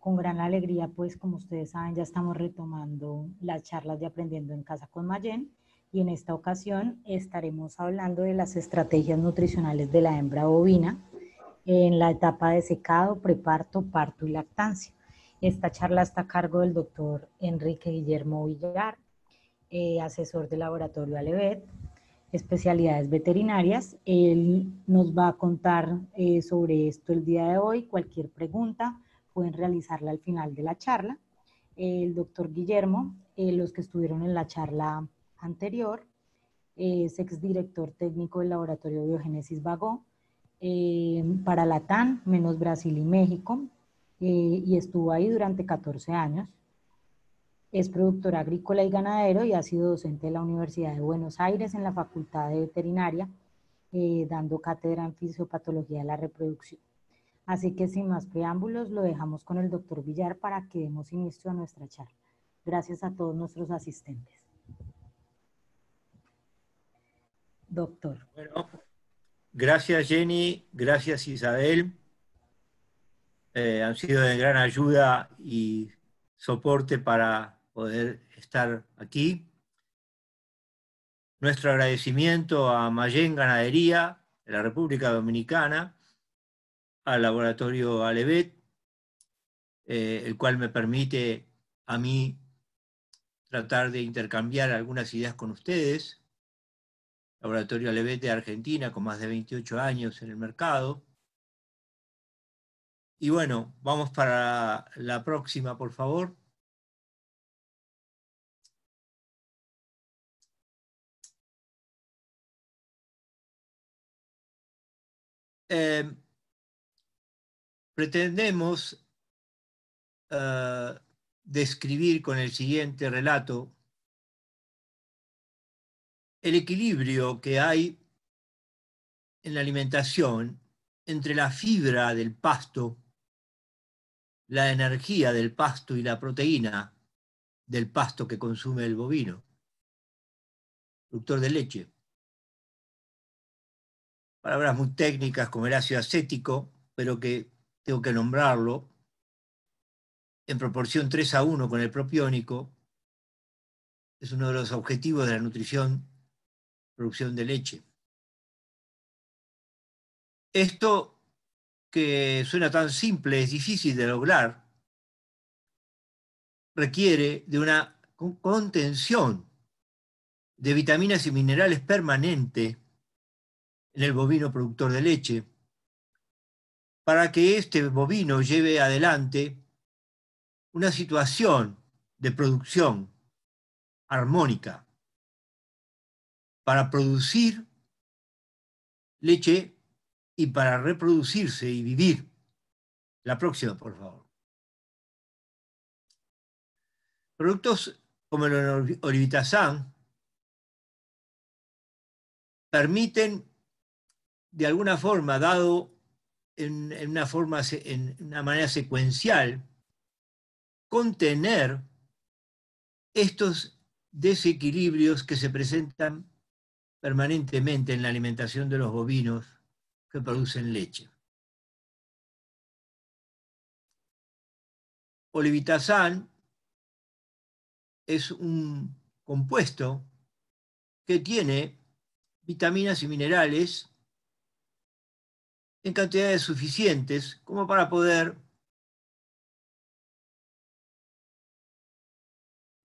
con gran alegría, pues como ustedes saben, ya estamos retomando las charlas de Aprendiendo en Casa con Mayen y en esta ocasión estaremos hablando de las estrategias nutricionales de la hembra bovina en la etapa de secado, preparto, parto y lactancia. Esta charla está a cargo del doctor Enrique Guillermo Villar, eh, asesor del laboratorio Alevet, especialidades veterinarias. Él nos va a contar eh, sobre esto el día de hoy, cualquier pregunta pueden realizarla al final de la charla. El doctor Guillermo, eh, los que estuvieron en la charla anterior, es exdirector técnico del Laboratorio Biogénesis Vagó eh, para para tan menos Brasil y México, eh, y estuvo ahí durante 14 años. Es productor agrícola y ganadero y ha sido docente de la Universidad de Buenos Aires en la Facultad de Veterinaria, dando cátedra en fisiopatología de la reproducción. Así que sin más preámbulos, lo dejamos con el doctor Villar para que demos inicio a nuestra charla. Gracias a todos nuestros asistentes. Doctor. Bueno, gracias Jenny, gracias Isabel. Eh, han sido de gran ayuda y soporte para poder estar aquí. Nuestro agradecimiento a Mayen Ganadería de la República Dominicana, al laboratorio Alevet, eh, el cual me permite a mí tratar de intercambiar algunas ideas con ustedes. Laboratorio Alevet de Argentina, con más de 28 años en el mercado. Y bueno, vamos para la próxima, por favor. Eh, pretendemos ah, describir con el siguiente relato el equilibrio que hay en la alimentación entre la fibra del pasto, la energía del pasto y la proteína del pasto que consume el bovino, productor de leche. Palabras muy técnicas como el ácido acético, pero que tengo que nombrarlo, en proporción 3 a 1 con el propiónico, es uno de los objetivos de la nutrición, producción de leche. Esto que suena tan simple, es difícil de lograr, requiere de una contención de vitaminas y minerales permanente en el bovino productor de leche para que este bovino lleve adelante una situación de producción armónica para producir leche y para reproducirse y vivir. La próxima, por favor. Productos como el olivitazán permiten, de alguna forma, dado en, una forma, en una manera secuencial, contener estos desequilibrios que se presentan permanentemente en la alimentación de los bovinos que producen leche. Olivitazán es un compuesto que tiene vitaminas y minerales en cantidades suficientes como para poder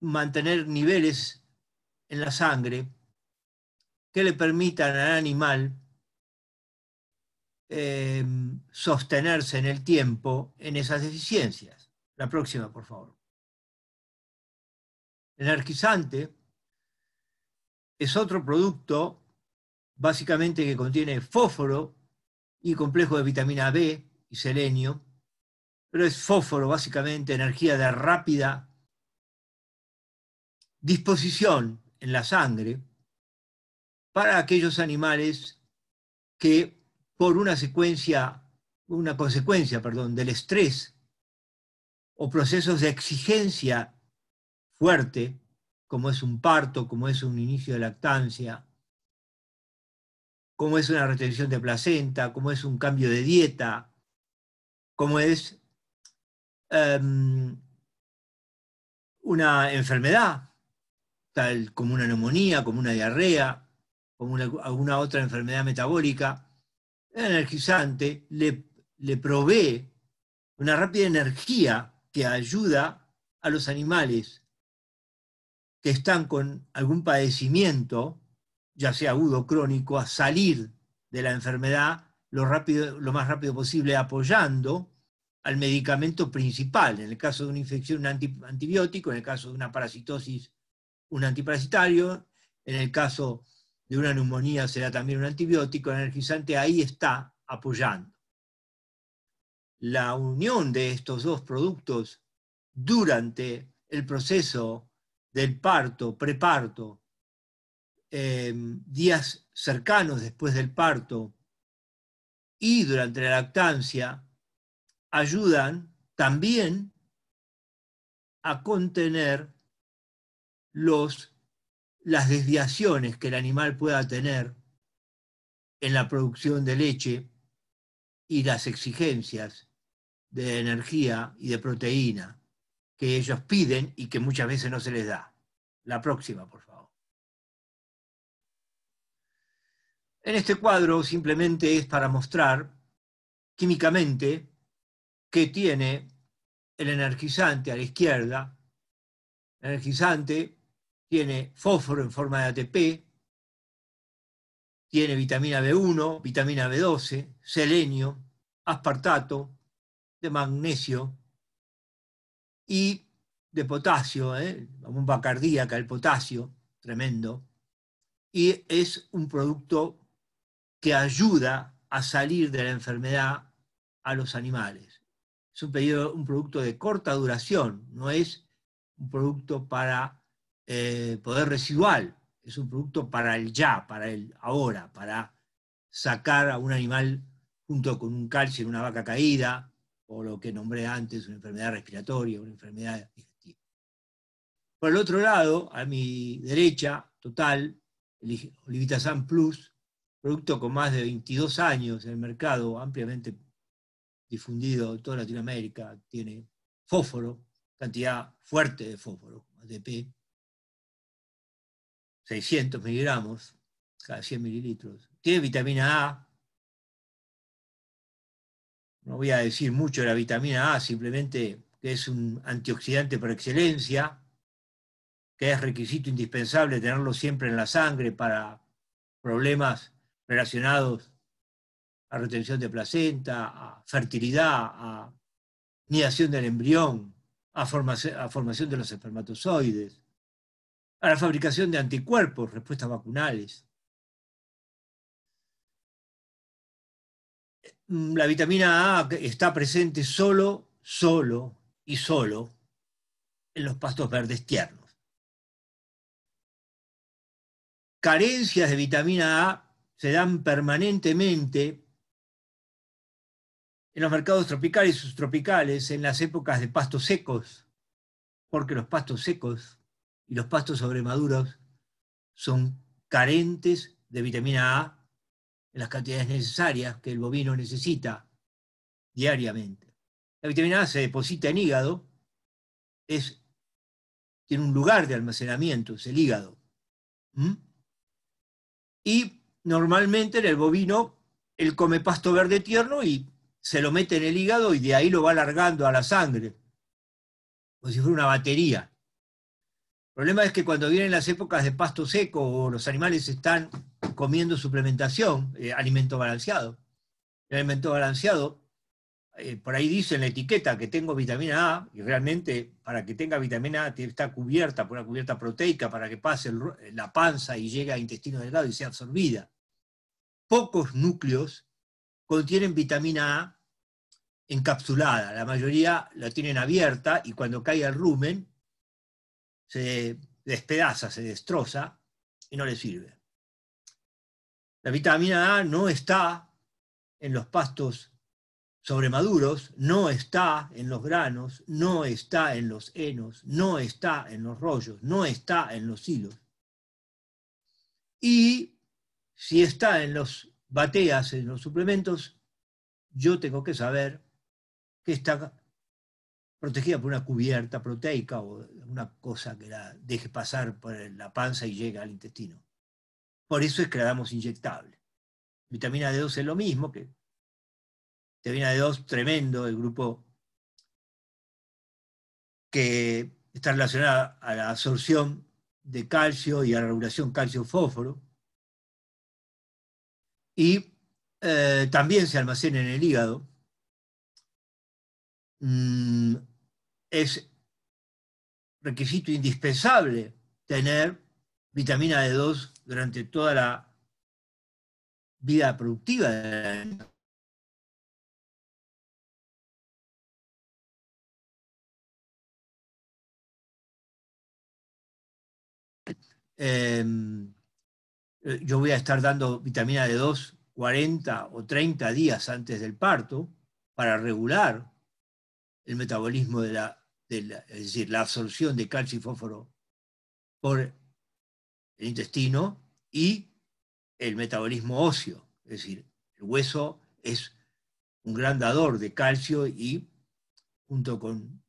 mantener niveles en la sangre que le permitan al animal em, sostenerse en el tiempo en esas deficiencias. La próxima, por favor. El energizante es otro producto básicamente que contiene fósforo y complejo de vitamina B y selenio, pero es fósforo básicamente, energía de rápida disposición en la sangre para aquellos animales que por una secuencia, una consecuencia, perdón, del estrés o procesos de exigencia fuerte, como es un parto, como es un inicio de lactancia, cómo es una retención de placenta, cómo es un cambio de dieta, cómo es em, una enfermedad, tal como una neumonía, como una diarrea, como alguna otra enfermedad metabólica. El energizante le provee una rápida energía que ayuda a los animales que están con algún padecimiento ya sea agudo o crónico, a salir de la enfermedad lo, rápido, lo más rápido posible apoyando al medicamento principal. En el caso de una infección, un antibiótico, en el caso de una parasitosis, un antiparasitario, en el caso de una neumonía será también un antibiótico energizante, ahí está apoyando. La unión de estos dos productos durante el proceso del parto, preparto Em, días cercanos después del parto y durante la lactancia ayudan también a contener los, las desviaciones que el animal pueda tener en la producción de leche y las exigencias de energía y de proteína que ellos piden y que muchas veces no se les da. La próxima, por favor. En este cuadro simplemente es para mostrar químicamente que tiene el energizante a la izquierda. El energizante tiene fósforo en forma de ATP, tiene vitamina B1, vitamina B12, selenio, aspartato, de magnesio y de potasio, la ¿eh? bomba cardíaca, el potasio, tremendo. Y es un producto que ayuda a salir de la enfermedad a los animales. Es un, un producto de corta duración, no es un producto para eh, poder residual, es un producto para el ya, para el ahora, para sacar a un animal junto con un calcio en una vaca caída, o lo que nombré antes, una enfermedad respiratoria, una enfermedad digestiva. Por el otro lado, a mi derecha, total, el Olivita San Plus, producto con más de 22 años en el mercado, ampliamente difundido en toda Latinoamérica, tiene fósforo, cantidad fuerte de fósforo, ATP, 600 miligramos cada 100 mililitros. Tiene vitamina A. No voy a decir mucho de la vitamina A, simplemente que es un antioxidante por excelencia, que es requisito indispensable tenerlo siempre en la sangre para problemas relacionados a retención de placenta, a fertilidad, a nidación del embrión, a formación, a formación de los espermatozoides, a la fabricación de anticuerpos, respuestas vacunales. Mm, la vitamina A está presente solo, solo y solo en los pastos verdes tiernos. Carencias de vitamina A se dan permanentemente en los mercados tropicales y subtropicales, en las épocas de pastos secos, porque los pastos secos y los pastos sobremaduros son carentes de vitamina A en las cantidades necesarias que el bovino necesita diariamente. La vitamina A se deposita en hígado, es, tiene un lugar de almacenamiento, es el hígado. Y normalmente en el bovino él come pasto verde tierno y se lo mete en el hígado y de ahí lo va alargando a la sangre, como si fuera una batería. El problema es que cuando vienen las épocas de pasto seco o los animales están comiendo suplementación, eh, alimento balanceado, el alimento balanceado, eh, por ahí dice en la etiqueta que tengo vitamina A, y realmente para que tenga vitamina A está cubierta por una cubierta proteica para que pase la panza y llegue al intestino delgado y sea absorbida pocos núcleos contienen vitamina A encapsulada, la mayoría la tienen abierta y cuando cae el rumen se despedaza, se destroza y no le sirve. La vitamina A no está en los pastos sobremaduros, no está en los granos, no está en los henos, no está en los rollos, no está en los hilos. Y si está en los bateas, en los suplementos, yo tengo que saber que está protegida por una cubierta proteica o una cosa que la deje pasar por la panza y llegue al intestino. Por eso es que la damos inyectable. Vitamina D2 es lo mismo que vitamina D2 tremendo, el grupo que está relacionada a la absorción de calcio y a la regulación calcio-fósforo y eh, también se almacena en el hígado. Mm, es requisito indispensable tener vitamina D2 durante toda la vida productiva de la em, eh, yo voy a estar dando vitamina D2 40 o 30 días antes del parto para regular el metabolismo de la, es decir, la absorción de calcio y fósforo por el intestino y el metabolismo óseo, es decir, el hueso es un gran dador de calcio y junto con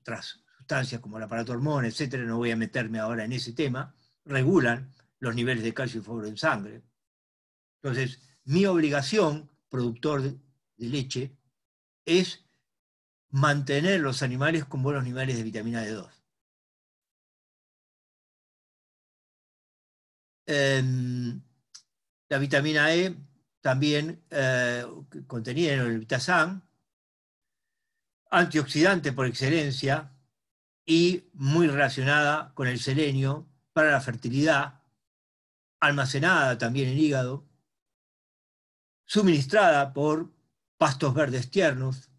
otras sustancias como la aparato etcétera, no voy a meterme ahora en ese tema, regulan los niveles de calcio y fósforo en sangre. Entonces, mi obligación, productor de leche, es mantener los animales con buenos niveles de vitamina D2. Em, la vitamina E también eh, contenida en el vitazán, antioxidante por excelencia y muy relacionada con el selenio para la fertilidad almacenada también en hígado, suministrada por pastos verdes tiernos,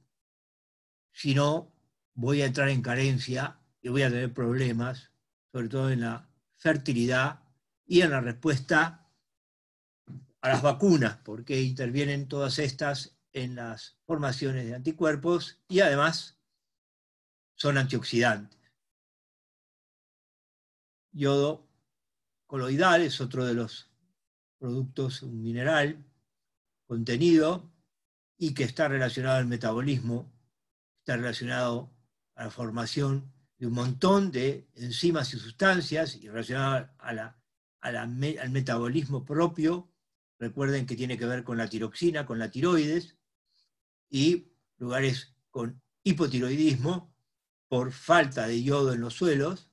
si no voy a entrar en carencia y voy a tener problemas, sobre todo en la fertilidad y en la respuesta a las vacunas, porque intervienen todas estas en las formaciones de anticuerpos y además son antioxidantes. Yodo es otro de los productos, un mineral contenido y que está relacionado al metabolismo, está relacionado a la formación de un montón de enzimas y sustancias y relacionado al metabolismo propio. Recuerden que tiene que ver con la tiroxina, con la tiroides y lugares con hipotiroidismo por falta de yodo en los suelos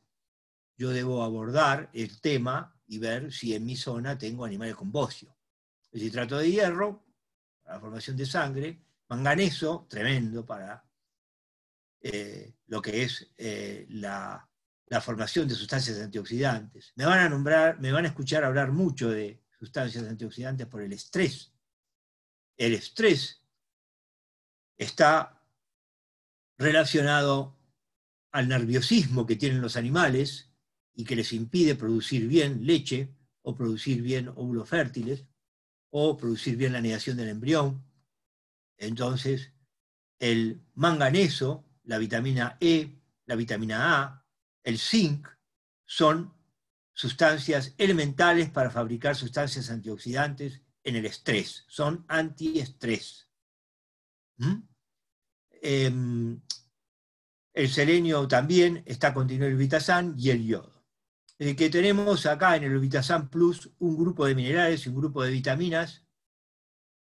yo debo abordar el tema y ver si en mi zona tengo animales con bocio. El citrato de hierro, la formación de sangre, manganeso, tremendo para eh, lo que es eh, la, la, formación de sustancias antioxidantes. Me van a nombrar, me van a escuchar hablar mucho de sustancias antioxidantes por el estrés. El estrés está relacionado al nerviosismo que tienen los animales y que les impide producir bien leche o producir bien óvulos fértiles o producir bien la negación del embrión. Entonces, el manganeso, la vitamina E, la vitamina A, el zinc, son sustancias elementales para fabricar sustancias antioxidantes en el estrés, son antiestrés. ¿Mm? Em, el selenio también está contenido en el vitazán y el yodo que tenemos acá en el Vitasan Plus un grupo de minerales y un grupo de vitaminas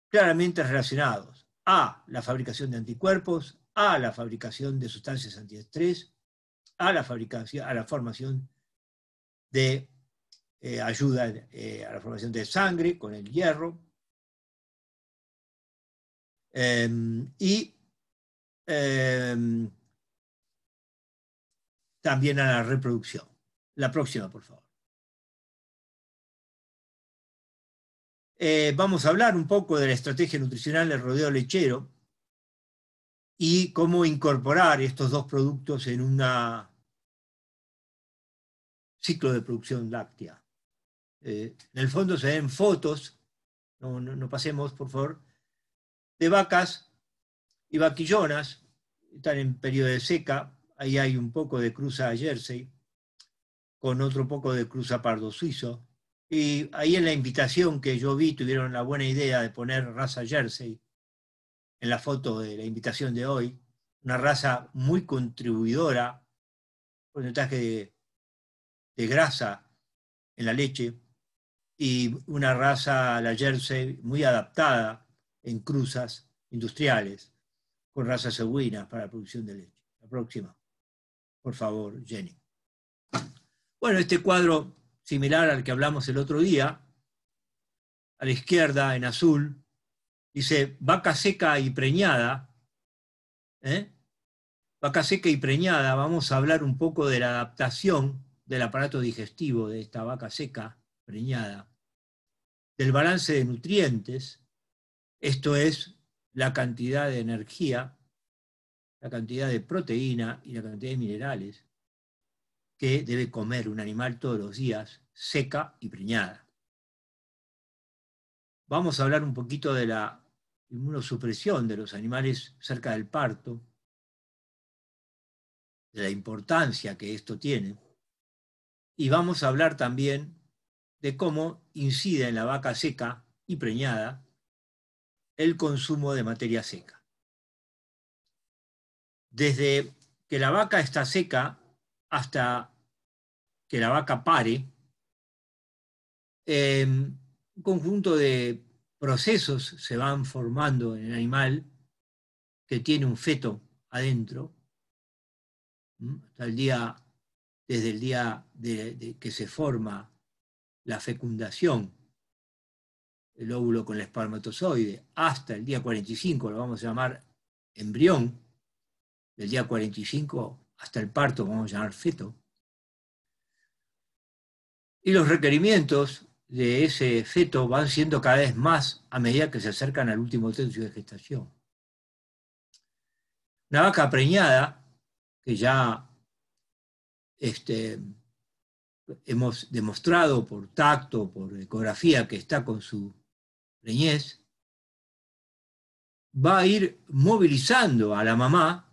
claramente relacionados a la fabricación de anticuerpos, a la fabricación de sustancias antiestrés, a la, fabricación, a la formación de eh, ayuda eh, a la formación de sangre con el hierro. Em, y em, también a la reproducción. La próxima, por favor. Eh, vamos a hablar un poco de la estrategia nutricional del rodeo lechero y cómo incorporar estos dos productos en un ciclo de producción láctea. Eh, en el fondo se ven fotos, no, no, pasemos por favor, de vacas y vaquillonas, están en periodo de seca, ahí hay un poco de cruza a Jersey, con otro poco de pardo suizo. Y ahí en la invitación que yo vi tuvieron la buena idea de poner raza jersey en la foto de la invitación de hoy, una raza muy contribuidora, porcentaje de, de grasa en la leche y una raza, la jersey, muy adaptada en cruzas industriales con razas ebuinas para la producción de leche. La próxima. Por favor, Jenny. Bueno, este cuadro similar al que hablamos el otro día, a la izquierda en azul, dice vaca seca y preñada. ¿eh? Vaca seca y preñada, vamos a hablar un poco de la adaptación del aparato digestivo de esta vaca seca, preñada, del balance de nutrientes, esto es la cantidad de energía, la cantidad de proteína y la cantidad de minerales, que debe comer un animal todos los días, seca y preñada. Vamos a hablar un poquito de la inmunosupresión de los animales cerca del parto, de la importancia que esto tiene, y vamos a hablar también de cómo incide en la vaca seca y preñada el consumo de materia seca. Desde que la vaca está seca, hasta que la vaca pare, em, un conjunto de procesos se van formando en el animal que tiene un feto adentro, hasta el día, desde el día de, que se forma la fecundación, el óvulo con el espermatozoide, hasta el día 45, lo vamos a llamar embrión, del día 45 hasta el parto, vamos a llamar feto, y los requerimientos de ese feto van siendo cada vez más a medida que se acercan al último tercio de gestación. Una vaca preñada, que ya este, hemos demostrado por tacto, por ecografía, que está con su preñez, va a ir movilizando a la mamá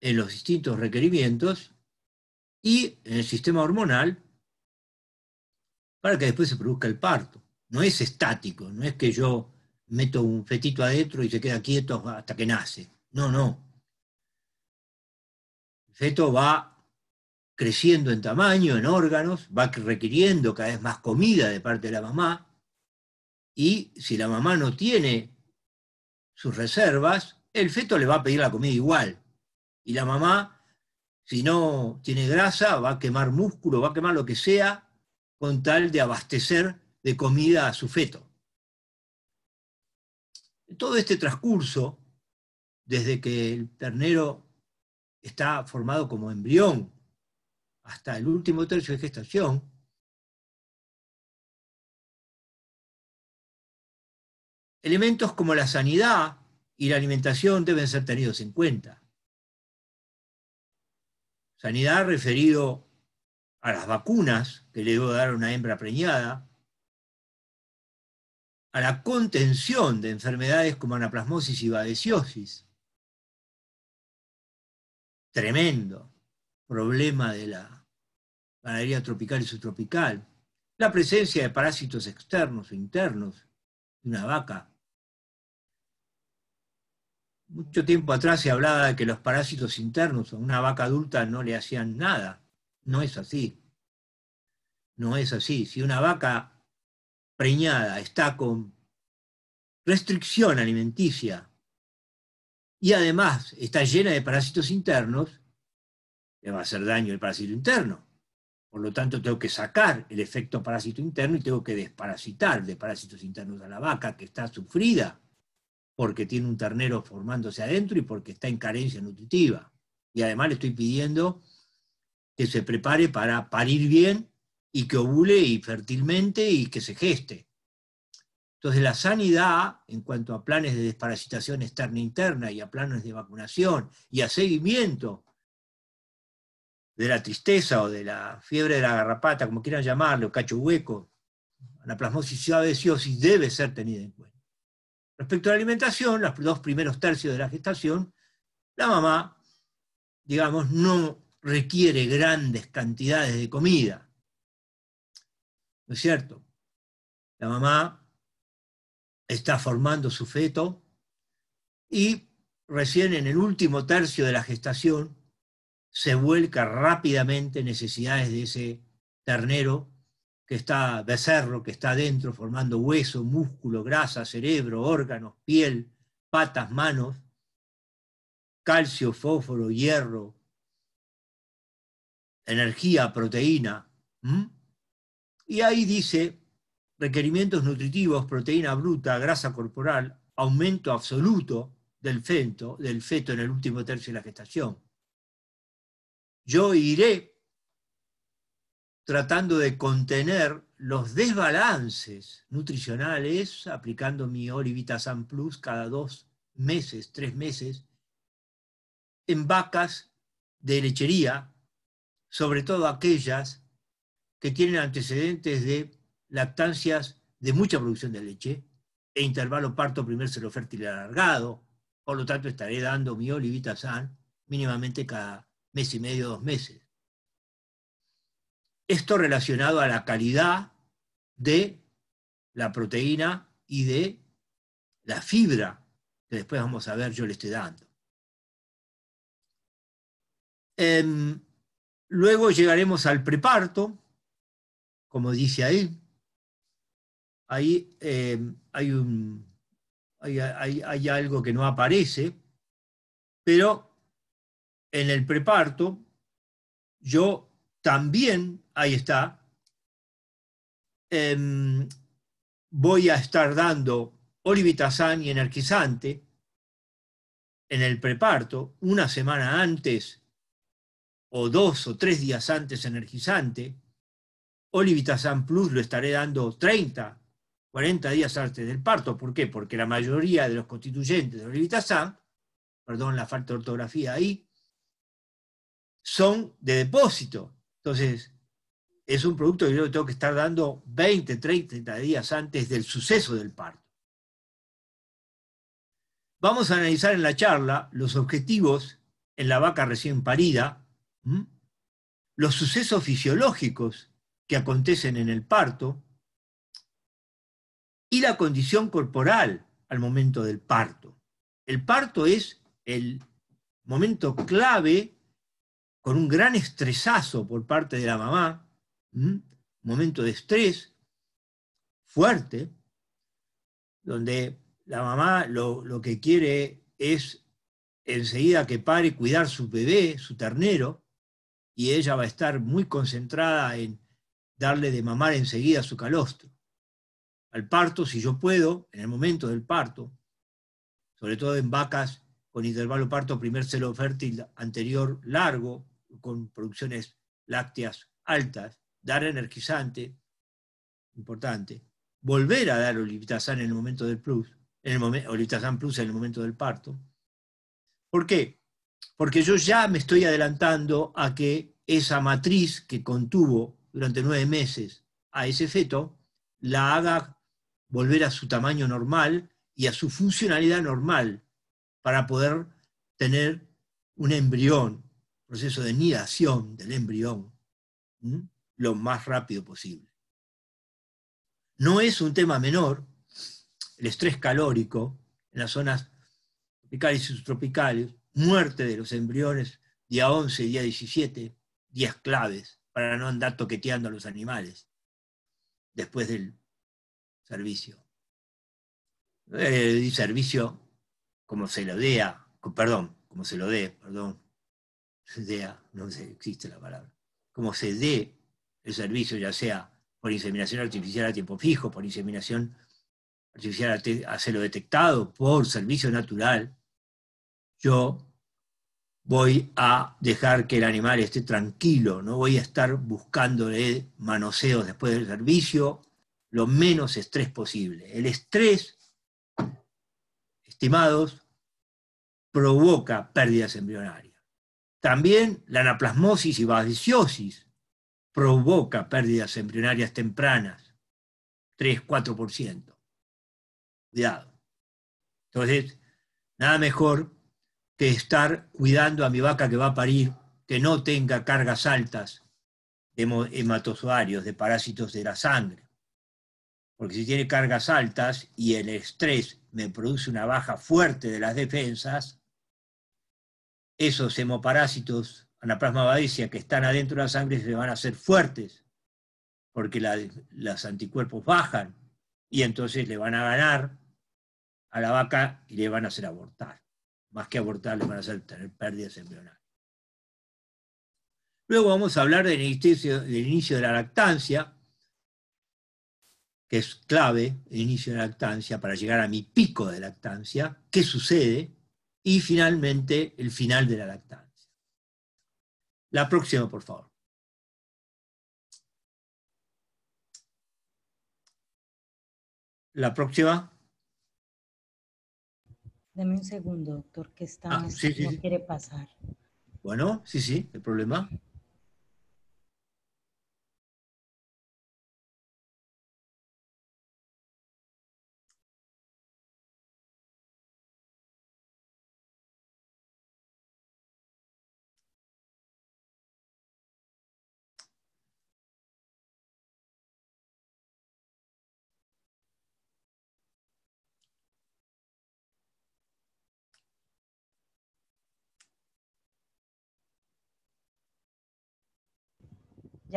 en los distintos requerimientos y en el sistema hormonal para que después se produzca el parto. No es estático, no es que yo meto un fetito adentro y se queda quieto hasta que nace. No, no. El feto va creciendo en tamaño, en órganos, va requiriendo cada vez más comida de parte de la mamá y si la mamá no tiene sus reservas, el feto le va a pedir la comida igual. Y la mamá, si no tiene grasa, va a quemar músculo, va a quemar lo que sea, con tal de abastecer de comida a su feto. Todo este transcurso, desde que el ternero está formado como embrión hasta el último tercio de gestación, elementos como la sanidad y la alimentación deben ser tenidos en cuenta. Sanidad referido a las vacunas que le debo dar a una hembra preñada, a la contención de enfermedades como anaplasmosis y babesiosis. Tremendo problema de la ganadería tropical y subtropical. La presencia de parásitos externos o internos de una vaca mucho tiempo atrás se hablaba de que los parásitos internos a una vaca adulta no le hacían nada. No es así. No es así. Si una vaca preñada está con restricción alimenticia y además está llena de parásitos internos, le va a hacer daño el parásito interno. Por lo tanto, tengo que sacar el efecto parásito interno y tengo que desparasitar de parásitos internos a la vaca que está sufrida porque tiene un ternero formándose adentro y porque está en carencia nutritiva. Y además le estoy pidiendo que se prepare para parir bien y que ovule y fértilmente y que se geste. Entonces la sanidad, en cuanto a planes de desparasitación externa e interna y a planes de vacunación y a seguimiento de la tristeza o de la fiebre de la garrapata, como quieran llamarlo, cacho hueco, la plasmosis y debe ser tenida en cuenta. Respecto a la alimentación, los dos primeros tercios de la gestación, la mamá, digamos, no requiere grandes cantidades de comida. ¿No es cierto? La mamá está formando su feto y recién en el último tercio de la gestación se vuelca rápidamente necesidades de ese ternero que está becerro, que está dentro formando hueso, músculo, grasa, cerebro, órganos, piel, patas, manos, calcio, fósforo, hierro, energía, proteína. Y ahí dice requerimientos nutritivos, proteína bruta, grasa corporal, aumento absoluto del feto, del feto en el último tercio de la gestación. Yo iré tratando de contener los desbalances nutricionales, aplicando mi Olivita San Plus cada dos meses, tres meses, en vacas de lechería, sobre todo aquellas que tienen antecedentes de lactancias de mucha producción de leche e intervalo parto primer cero fértil alargado, por lo tanto estaré dando mi Olivita San mínimamente cada mes y medio, dos meses. Esto relacionado a la calidad de la proteína y de la fibra que después vamos a ver yo le estoy dando. Em, luego llegaremos al preparto, como dice ahí. Ahí em, hay, hay algo que no aparece, pero en el preparto yo también ahí está, em, voy a estar dando olivitazán y energizante en el preparto, una semana antes o dos o tres días antes energizante, olivitazán plus lo estaré dando 30, 40 días antes del parto. ¿Por qué? Porque la mayoría de los constituyentes de olivitazán, perdón la falta de ortografía ahí, son de depósito. Entonces, es un producto que yo tengo que estar dando 20, 30 días antes del suceso del parto. Vamos a analizar en la charla los objetivos en la vaca recién parida, los sucesos fisiológicos que acontecen en el parto y la condición corporal al momento del parto. El parto es el momento clave con un gran estresazo por parte de la mamá, un ¿Mm? momento de estrés fuerte, donde la mamá lo, que quiere es enseguida que pare cuidar su bebé, su ternero, y ella va a estar muy concentrada en darle de mamar enseguida su calostro. Al parto, si yo puedo, en el momento del parto, sobre todo en vacas con intervalo parto primer celo fértil anterior largo, con producciones lácteas altas, dar energizante, importante, volver a dar olivitazán en el momento del plus, en el plus en el momento del parto. ¿Por qué? Porque yo ya me estoy adelantando a que esa matriz que contuvo durante nueve meses a ese feto, la haga volver a su tamaño normal y a su funcionalidad normal para poder tener un embrión, proceso de nidación del embrión. ¿Mm? lo más rápido posible. No es un tema menor el estrés calórico en las zonas tropicales y subtropicales, muerte de los embriones día 11 y día 17, días claves para no andar toqueteando a los animales después del servicio. El eh, servicio como se lo dea, perdón, como se lo dé, perdón, se dea, no sé, existe la palabra, como se dé el servicio, ya sea por inseminación artificial a tiempo fijo, por inseminación artificial a celo detectado, por servicio natural, yo voy a dejar que el animal esté tranquilo, no voy a estar buscándole manoseos después del servicio, lo menos estrés posible. El estrés, estimados, provoca pérdidas embrionarias. También la anaplasmosis y babesiosis provoca pérdidas embrionarias tempranas, 3-4%. Cuidado. Entonces, nada mejor que estar cuidando a mi vaca que va a parir, que no tenga cargas altas de hematozoarios, de parásitos de la sangre. Porque si tiene cargas altas y el estrés me produce una baja fuerte de las defensas, esos hemoparásitos plasma abadicia que están adentro de la sangre se van a hacer fuertes, porque los anticuerpos bajan y entonces le van a ganar a la vaca y le van a hacer abortar. Más que abortar, le van a hacer tener pérdidas embrionales. Luego vamos a hablar del inicio, del inicio de la lactancia, que es clave, el inicio de la lactancia, para llegar a mi pico de lactancia, qué sucede, y finalmente el final de la lactancia. La próxima, por favor. La próxima. Dame un segundo, doctor, que está ah, sí, no quiere pasar. Bueno, sí, sí, el problema.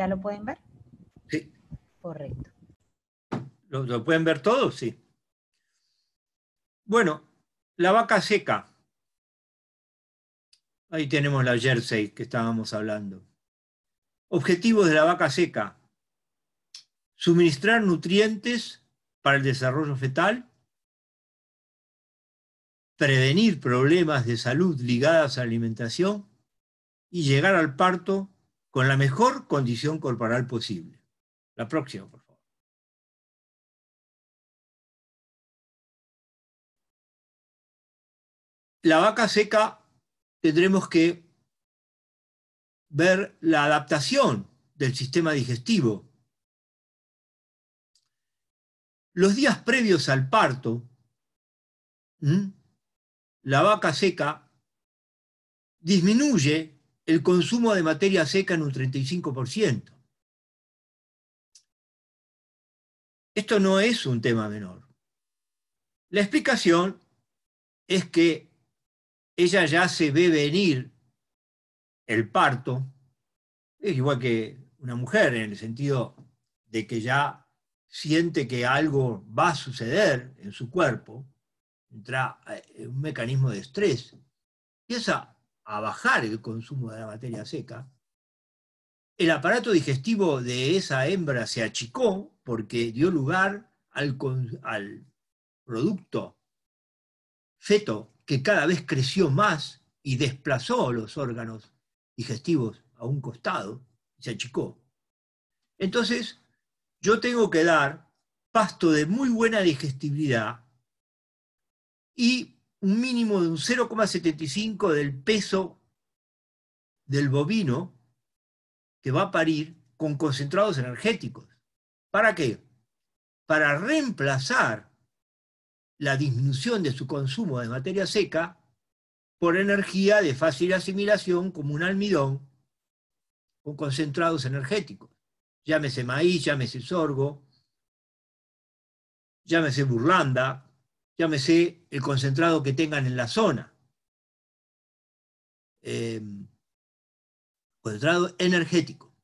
¿Ya lo pueden ver? Sí. Correcto. ¿Lo, pueden ver todo? Sí. Bueno, la vaca seca. Ahí tenemos la Jersey que estábamos hablando. Objetivos de la vaca seca. Suministrar nutrientes para el desarrollo fetal. Prevenir problemas de salud ligadas a la alimentación y llegar al parto con la mejor condición corporal posible. La próxima, por favor. La vaca seca tendremos que ver la adaptación del sistema digestivo. Los días previos al parto, la vaca seca disminuye el consumo de materia seca en un 35%. Esto no es un tema menor. La explicación es que ella ya se ve venir el parto, es igual que una mujer en el sentido de que ya siente que algo va a suceder en su cuerpo, entra eh, un mecanismo de estrés. Y esa a bajar el consumo de la materia seca, el aparato digestivo de esa hembra se achicó porque dio lugar al, al producto feto que cada vez creció más y desplazó los órganos digestivos a un costado, se achicó. Entonces, yo tengo que dar pasto de muy buena digestibilidad y un mínimo de un 0,75 del peso del bovino que va a parir con concentrados energéticos. ¿Para qué? Para reemplazar la disminución de su consumo de materia seca por energía de fácil asimilación como un almidón con concentrados energéticos. Llámese maíz, llámese sorgo, llámese burlanda, llámese el concentrado que tengan en la zona. Em, concentrado energético.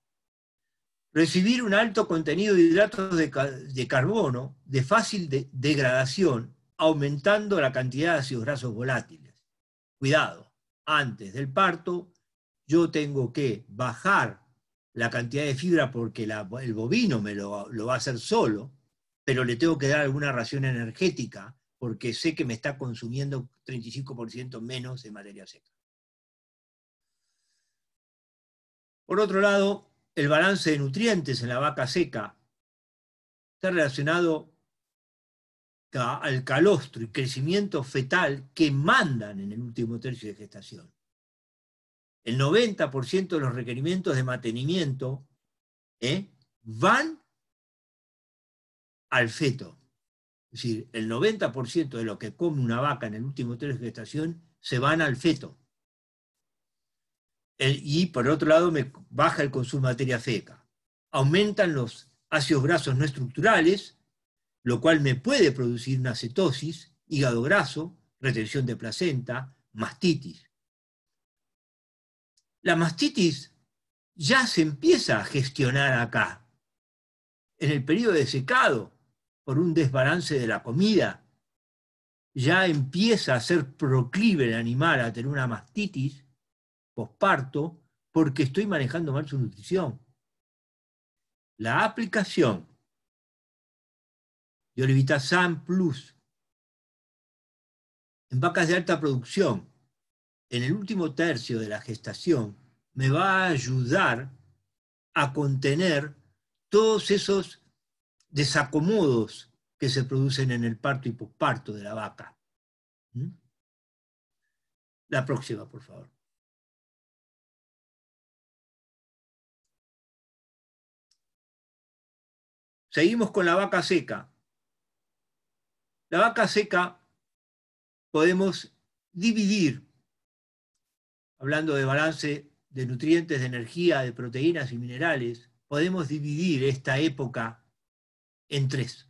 Recibir un alto contenido de hidratos de, carbono de fácil degradación, aumentando la cantidad de ácidos grasos volátiles. Cuidado, antes del parto yo tengo que bajar la cantidad de fibra porque el bovino me lo, lo va a hacer solo, pero le tengo que dar alguna ración energética porque sé que me está consumiendo 35% menos de materia seca. Por otro lado, el balance de nutrientes en la vaca seca está relacionado al calostro y crecimiento fetal que mandan en el último tercio de gestación. El 90% de los requerimientos de mantenimiento ¿eh? van al feto. Es decir, el 90% de lo que come una vaca en el último tres de gestación se van al feto. y por otro lado, me baja el consumo de materia feca. Aumentan los ácidos grasos no estructurales, lo cual me puede producir una cetosis, hígado graso, retención de placenta, mastitis. La mastitis ya se empieza a gestionar acá, en el periodo de secado, por un desbalance de la comida, ya empieza a ser proclive el animal a tener una mastitis posparto porque estoy manejando mal su nutrición. La aplicación de Olivitasan Plus en vacas de alta producción en el último tercio de la gestación me va a ayudar a contener todos esos desacomodos que se producen en el parto y posparto de la vaca. ¿Mm? La próxima, por favor. Seguimos con la vaca seca. La vaca seca podemos dividir, hablando de balance de nutrientes, de energía, de proteínas y minerales, podemos dividir esta época en tres.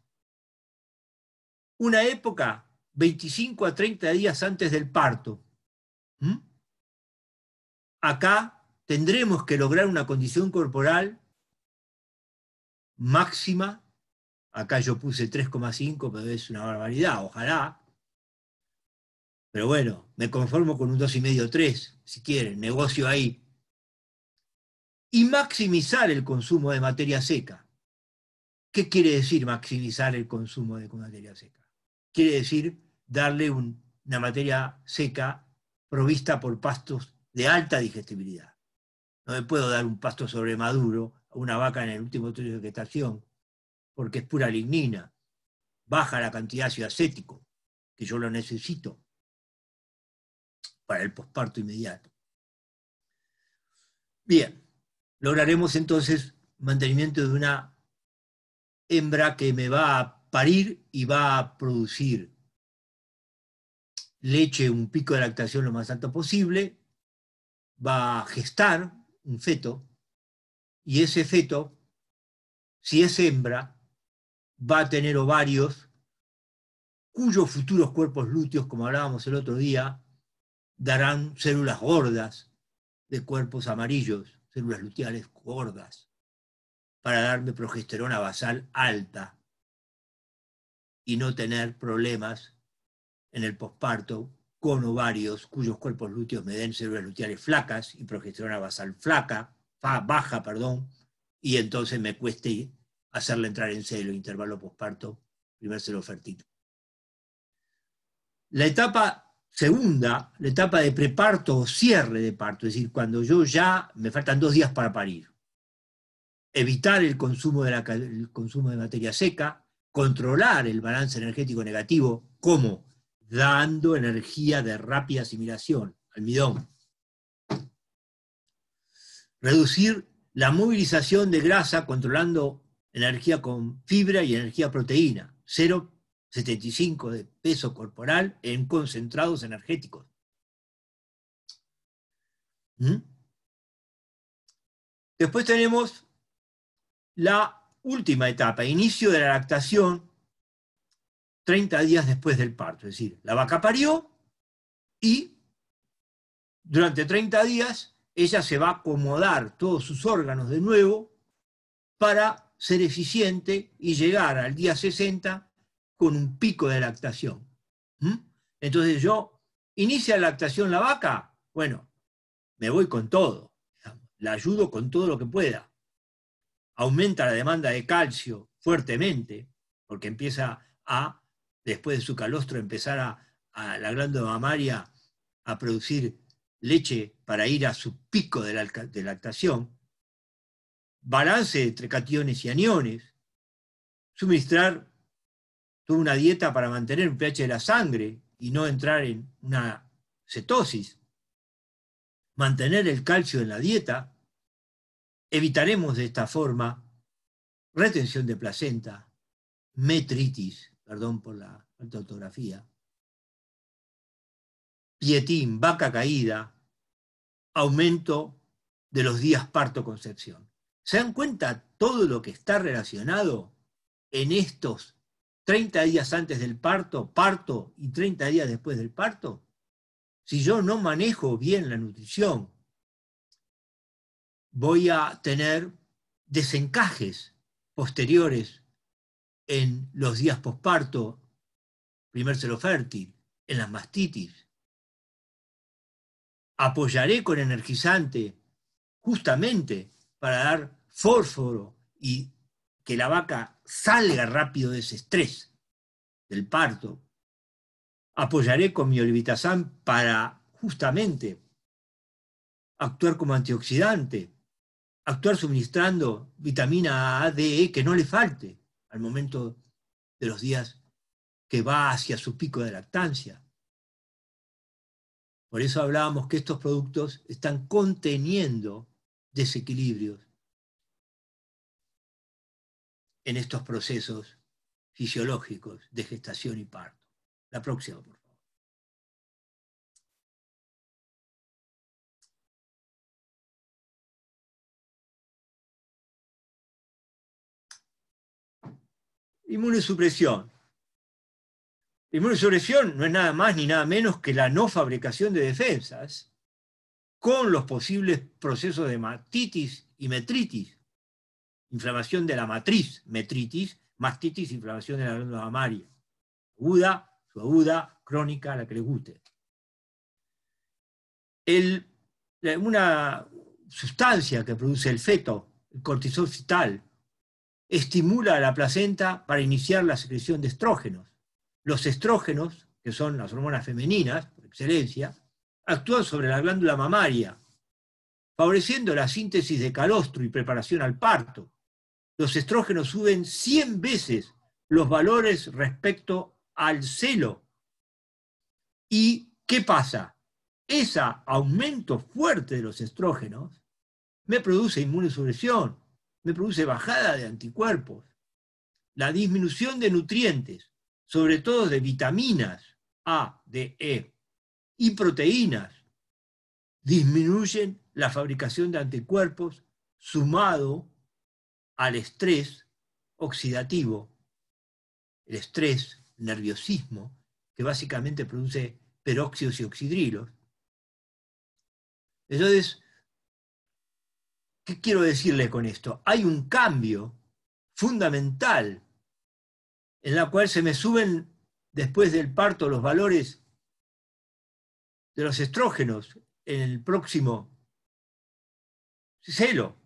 Una época, 25 a 30 días antes del parto. ¿Mm? Acá tendremos que lograr una condición corporal máxima. Acá yo puse 3,5, pero es una barbaridad, ojalá. Pero bueno, me conformo con un 2,5 3, si quieren, negocio ahí. Y maximizar el consumo de materia seca ¿Qué quiere decir maximizar el consumo de materia seca? Quiere decir darle una materia seca provista por pastos de alta digestibilidad. No le puedo dar un pasto sobremaduro a una vaca en el último trío de vegetación, porque es pura lignina. Baja la cantidad de ácido acético, que yo lo necesito para el posparto inmediato. Bien, lograremos entonces mantenimiento de una hembra que me va a parir y va a producir leche, un pico de lactación lo más alto posible, va a gestar un feto y ese feto, si es hembra, va a tener ovarios cuyos futuros cuerpos lúteos, como hablábamos el otro día, darán células gordas de cuerpos amarillos, células luteales gordas para darme progesterona basal alta y no tener problemas en el posparto con ovarios cuyos cuerpos lúteos me den células luteales flacas y progesterona basal flaca, baja, perdón, y entonces me cueste hacerle entrar en celo, intervalo posparto, primer celo fértil. La etapa segunda, la etapa de preparto o cierre de parto, es decir, cuando yo ya me faltan dos días para parir evitar el consumo, de el consumo de materia seca, controlar el balance energético negativo, ¿cómo? Dando energía de rápida asimilación, almidón. Reducir la movilización de grasa controlando energía con fibra y energía proteína, 0,75 de peso corporal en concentrados energéticos. ¿Mm? Después tenemos la última etapa, inicio de la lactación, 30 días después del parto. Es decir, la vaca parió y durante 30 días ella se va a acomodar todos sus órganos de nuevo para ser eficiente y llegar al día 60 con un pico de lactación. ¿Mm? Entonces yo, inicia la lactación la vaca, bueno, me voy con todo, la ayudo con todo lo que pueda aumenta la demanda de calcio fuertemente, porque empieza a, después de su calostro, empezar a, la glándula mamaria a producir leche para ir a su pico de, la, lactación, balance entre cationes y aniones, suministrar toda una dieta para mantener un pH de la sangre y no entrar en una cetosis, mantener el calcio en la dieta, Evitaremos de esta forma retención de placenta, metritis, perdón por la ortografía pietín, vaca caída, aumento de los días parto-concepción. ¿Se dan cuenta todo lo que está relacionado en estos 30 días antes del parto, parto y 30 días después del parto? Si yo no manejo bien la nutrición, voy a tener desencajes posteriores en los días posparto, primer celo fértil, en las mastitis. Apoyaré con energizante justamente para dar fósforo y que la vaca salga rápido de ese estrés del parto. Apoyaré con mi olivitazán para justamente actuar como antioxidante actuar suministrando vitamina A, D, e, que no le falte al momento de los días que va hacia su pico de lactancia. Por eso hablábamos que estos productos están conteniendo desequilibrios en estos procesos fisiológicos de gestación y parto. La próxima, Inmunosupresión. Inmunosupresión no es nada más ni nada menos que la no fabricación de defensas con los posibles procesos de mastitis y metritis. Inflamación de la matriz, metritis, mastitis, inflamación de la glándula mamaria. Aguda, subaguda, crónica, la que le guste. una sustancia que produce el feto, el cortisol fetal, estimula a la placenta para iniciar la secreción de estrógenos. Los estrógenos, que son las hormonas femeninas, por excelencia, actúan sobre la glándula mamaria, favoreciendo la síntesis de calostro y preparación al parto. Los estrógenos suben 100 veces los valores respecto al celo. ¿Y qué pasa? Ese aumento fuerte de los estrógenos me produce inmunosupresión, me produce bajada de anticuerpos, la disminución de nutrientes, sobre todo de vitaminas A, D, E y proteínas, disminuyen la fabricación de anticuerpos sumado al estrés oxidativo, el estrés, nerviosismo, que básicamente produce peróxidos y oxidrilos. Entonces, ¿Qué quiero decirle con esto? Hay un cambio fundamental en la cual se me suben después del parto los valores de los estrógenos en el próximo celo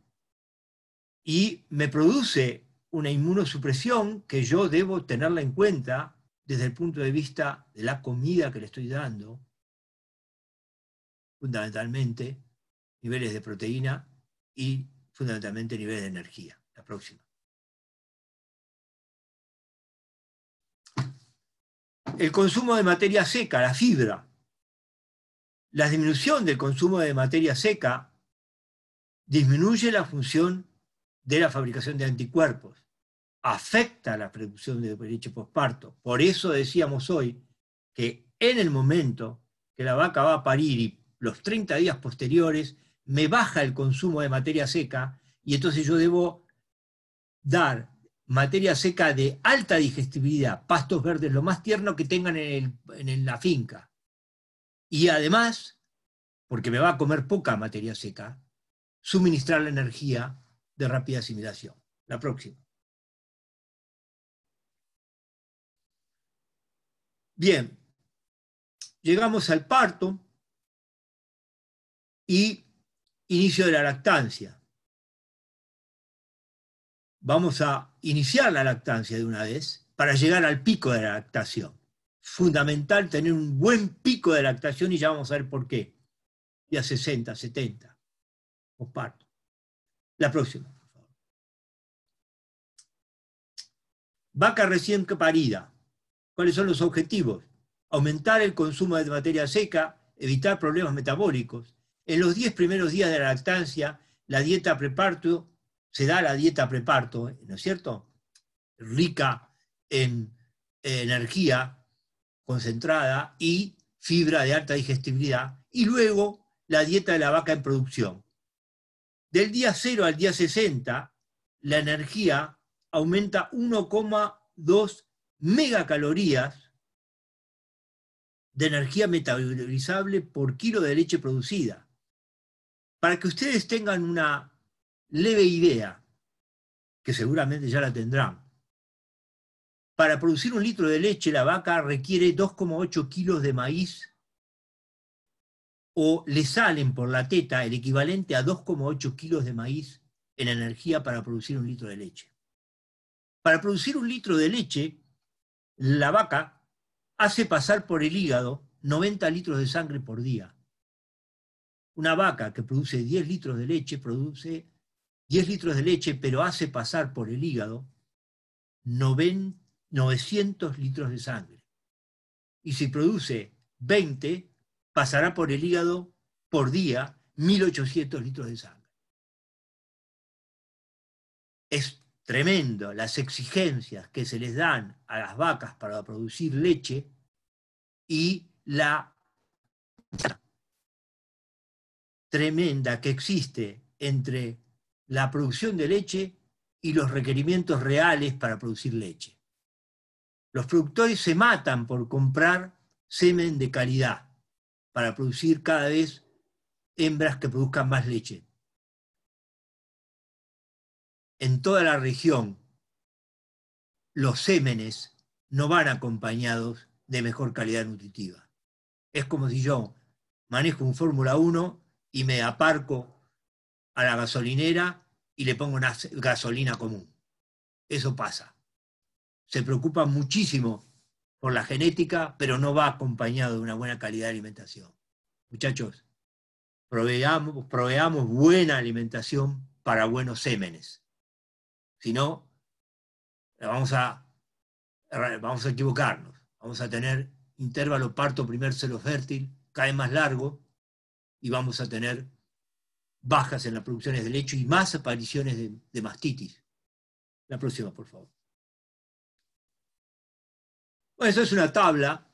y me produce una inmunosupresión que yo debo tenerla en cuenta desde el punto de vista de la comida que le estoy dando, fundamentalmente, niveles de proteína y fundamentalmente nivel de energía. La próxima. El consumo de materia seca, la fibra. La disminución del consumo de materia seca disminuye la función de la fabricación de anticuerpos, afecta la producción de leche postparto. Por eso decíamos hoy que en el momento que la vaca va a parir y los 30 días posteriores me baja el consumo de materia seca y entonces yo debo dar materia seca de alta digestibilidad, pastos verdes, lo más tierno que tengan en, la finca. Y además, porque me va a comer poca materia seca, suministrar la energía de rápida asimilación. La próxima. Bien, llegamos al parto y inicio de la lactancia. Vamos a iniciar la lactancia de una vez para llegar al pico de la lactación. Fundamental tener un buen pico de lactación y ya vamos a ver por qué. Ya 60, 70. O parto. La próxima. Vaca recién parida. ¿Cuáles son los objetivos? Aumentar el consumo de materia seca, evitar problemas metabólicos, en los 10 primeros días de la lactancia, la dieta preparto, se da la dieta preparto, ¿eh? ¿no es cierto? Rica en eh, energía concentrada y fibra de alta digestibilidad, y luego la dieta de la vaca en producción. Del día 0 al día 60, la energía aumenta 1,2 megacalorías de energía metabolizable por kilo de leche producida para que ustedes tengan una leve idea, que seguramente ya la tendrán, para producir un litro de leche la vaca requiere 2,8 kilos de maíz o le salen por la teta el equivalente a 2,8 kilos de maíz en energía para producir un litro de leche. Para producir un litro de leche, la vaca hace pasar por el hígado 90 litros de sangre por día. Una vaca que produce 10 litros de leche, produce 10 litros de leche, pero hace pasar por el hígado 900 litros de sangre. Y si produce 20, pasará por el hígado por día 1.800 litros de sangre. Es tremendo las exigencias que se les dan a las vacas para producir leche y la tremenda que existe entre la producción de leche y los requerimientos reales para producir leche. Los productores se matan por comprar semen de calidad para producir cada vez hembras que produzcan más leche. En toda la región, los sémenes no van acompañados de mejor calidad nutritiva. Es como si yo manejo un Fórmula 1 y me aparco a la gasolinera y le pongo una gasolina común. Eso pasa. Se preocupa muchísimo por la genética, pero no va acompañado de una buena calidad de alimentación. Muchachos, proveamos, proveamos buena alimentación para buenos sémenes. Si no, vamos a, vamos a equivocarnos. Vamos a tener intervalo parto primer celo fértil, cae más largo, y vamos a tener bajas en las producciones de leche y más apariciones de, mastitis. La próxima, por favor. Bueno, eso es una tabla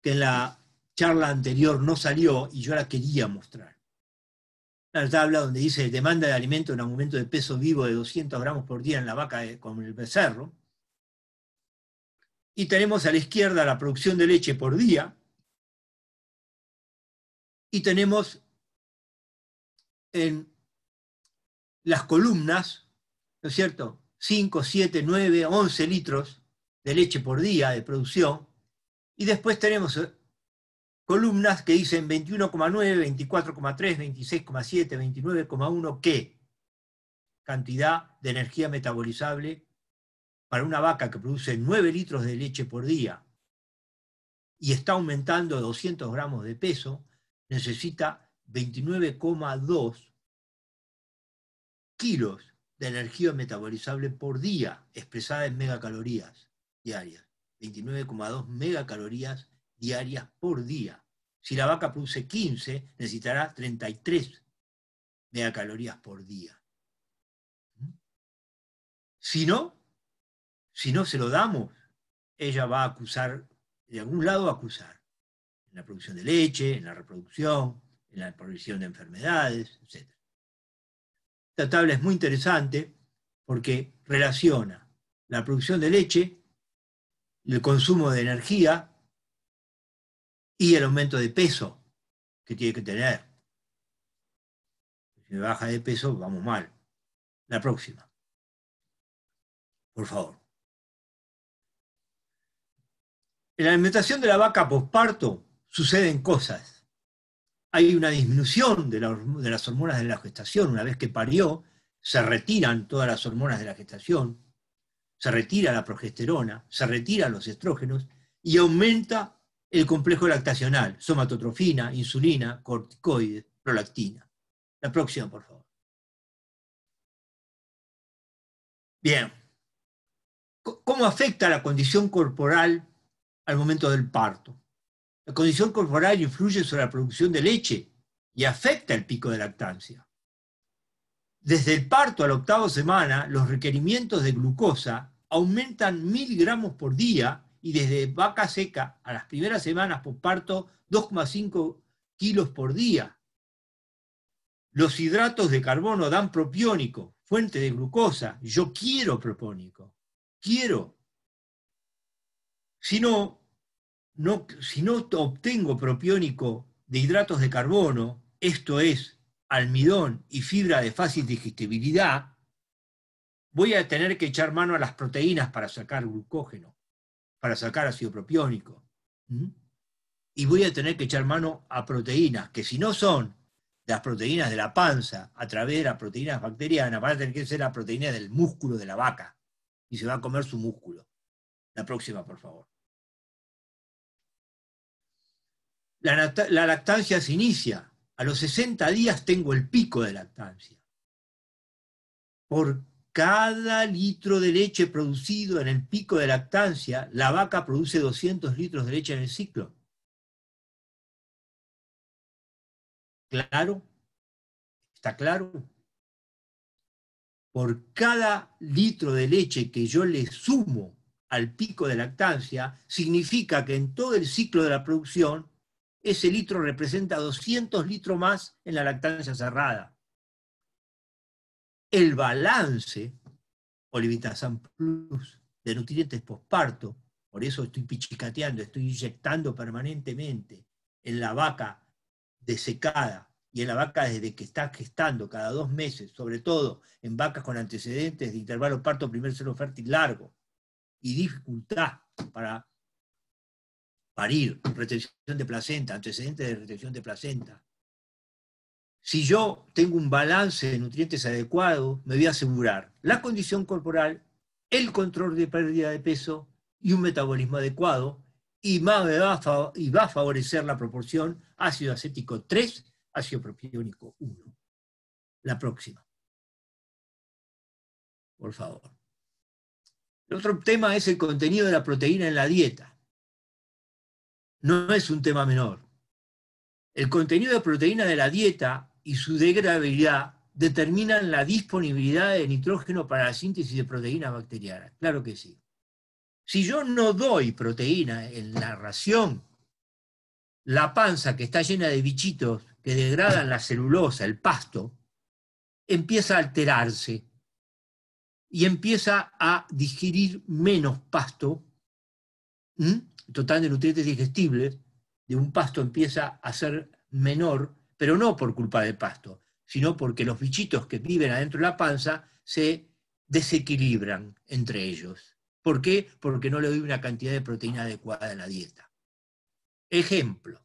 que en la charla anterior no salió y yo la quería mostrar. La tabla donde dice demanda de alimento en aumento de peso vivo de 200 gramos por día en la vaca eh, con el becerro. Y tenemos a la izquierda la producción de leche por día. Y tenemos en las columnas, ¿no es cierto? 5, 7, 9, 11 litros de leche por día de producción. Y después tenemos eh, columnas que dicen 21,9, 24,3, 26,7, 29,1 qué cantidad de energía metabolizable para una vaca que produce 9 litros de leche por día y está aumentando 200 gramos de peso, necesita 29,2 kilos de energía metabolizable por día, expresada en megacalorías diarias. 29,2 megacalorías diarias por día. Si la vaca produce 15, necesitará 33 megacalorías por día. Si no, si no se lo damos, ella va a acusar, de algún lado va a acusar, en la producción de leche, en la reproducción, en la provisión de enfermedades, etc. Esta tabla es muy interesante porque relaciona la producción de leche, el consumo de energía y el aumento de peso que tiene que tener. Si baja de peso, vamos mal. La próxima. Por favor. En la alimentación de la vaca postparto suceden cosas hay una disminución de, las hormonas de la gestación. Una vez que parió, se retiran todas las hormonas de la gestación, se retira la progesterona, se retiran los estrógenos y aumenta el complejo lactacional, somatotrofina, insulina, corticoides, prolactina. La próxima, por favor. Bien. ¿Cómo afecta la condición corporal al momento del parto? La condición corporal influye sobre la producción de leche y afecta el pico de lactancia. Desde el parto a la octava semana, los requerimientos de glucosa aumentan mil gramos por día y desde vaca seca a las primeras semanas por parto, 2,5 kilos por día. Los hidratos de carbono dan propiónico, fuente de glucosa. Yo quiero propónico, quiero. Si no, si no obtengo propiónico de hidratos de carbono, esto es almidón y fibra de fácil digestibilidad, voy a tener que echar mano a las proteínas para sacar glucógeno, para sacar ácido propiónico. Y voy a tener que echar mano a proteínas, que si no son las proteínas de la panza a través de las proteínas bacterianas, van a tener que ser las proteínas del músculo de la vaca. Y se va a comer su músculo. La próxima, por favor. la, lactancia se inicia. A los 60 días tengo el pico de lactancia. Por cada litro de leche producido en el pico de lactancia, la vaca produce 200 litros de leche en el ciclo. ¿Claro? ¿Está claro? Por cada litro de leche que yo le sumo al pico de lactancia, significa que en todo el ciclo de la producción ese litro representa 200 litros más en la lactancia cerrada. El balance, Olivitasan Plus, de nutrientes postparto, por eso estoy pichicateando, estoy inyectando permanentemente en la vaca desecada y en la vaca desde que está gestando cada dos meses, sobre todo en vacas con antecedentes de intervalo parto primer cero fértil largo y dificultad para parir, retención de placenta, antecedentes de retención de placenta. Si yo tengo un balance de nutrientes adecuado, me voy a asegurar la condición corporal, el control de pérdida de peso y un metabolismo adecuado, y, más va, y va a favorecer la proporción ácido acético 3, ácido propiónico 1. La próxima. Por favor. El otro tema es el contenido de la proteína en la dieta no es un tema menor. El contenido de proteína de la dieta y su degradabilidad determinan la disponibilidad de nitrógeno para la síntesis de proteínas bacteriana. Claro que sí. Si yo no doy proteína en la ración, la panza que está llena de bichitos que degradan la celulosa, el pasto, empieza a alterarse y empieza a digerir menos pasto total de nutrientes digestibles de un pasto empieza a ser menor, pero no por culpa del pasto, sino porque los bichitos que viven adentro de la panza se desequilibran entre ellos. ¿Por qué? Porque no le doy una cantidad de proteína adecuada en la dieta. Ejemplo,